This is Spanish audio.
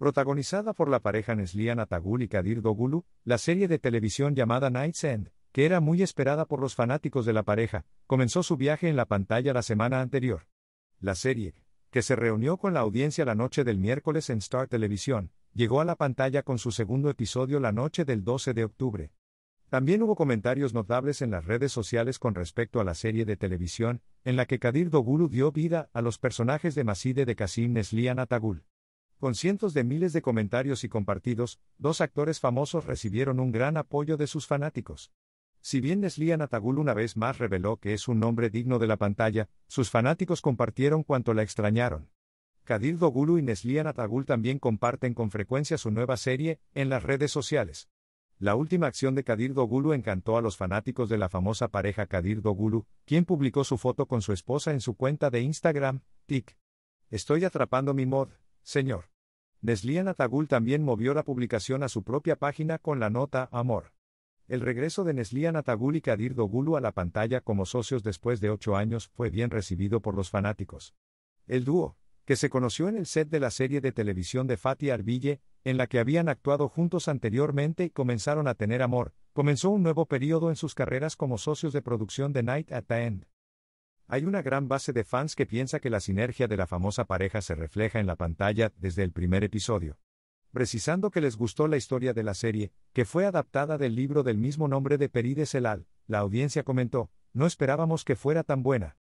Protagonizada por la pareja Neslian Atagul y Kadir Dogulu, la serie de televisión llamada Night's End, que era muy esperada por los fanáticos de la pareja, comenzó su viaje en la pantalla la semana anterior. La serie, que se reunió con la audiencia la noche del miércoles en Star Televisión, llegó a la pantalla con su segundo episodio la noche del 12 de octubre. También hubo comentarios notables en las redes sociales con respecto a la serie de televisión, en la que Kadir Dogulu dio vida a los personajes de Maside de Kasim Neslihan Atagul. Con cientos de miles de comentarios y compartidos, dos actores famosos recibieron un gran apoyo de sus fanáticos. Si bien Neslia Atagul una vez más reveló que es un nombre digno de la pantalla, sus fanáticos compartieron cuanto la extrañaron. Kadir Dogulu y Neslia Atagul también comparten con frecuencia su nueva serie en las redes sociales. La última acción de Kadir Dogulu encantó a los fanáticos de la famosa pareja Kadir Dogulu, quien publicó su foto con su esposa en su cuenta de Instagram, Tik. Estoy atrapando mi mod, Señor. Neslian Atagul también movió la publicación a su propia página con la nota Amor. El regreso de Neslian Atagul y Kadir Dogulu a la pantalla como socios después de ocho años fue bien recibido por los fanáticos. El dúo, que se conoció en el set de la serie de televisión de Fatih Arbille, en la que habían actuado juntos anteriormente y comenzaron a tener amor, comenzó un nuevo periodo en sus carreras como socios de producción de Night at the End. Hay una gran base de fans que piensa que la sinergia de la famosa pareja se refleja en la pantalla desde el primer episodio. Precisando que les gustó la historia de la serie, que fue adaptada del libro del mismo nombre de Perides Elal, la audiencia comentó, no esperábamos que fuera tan buena.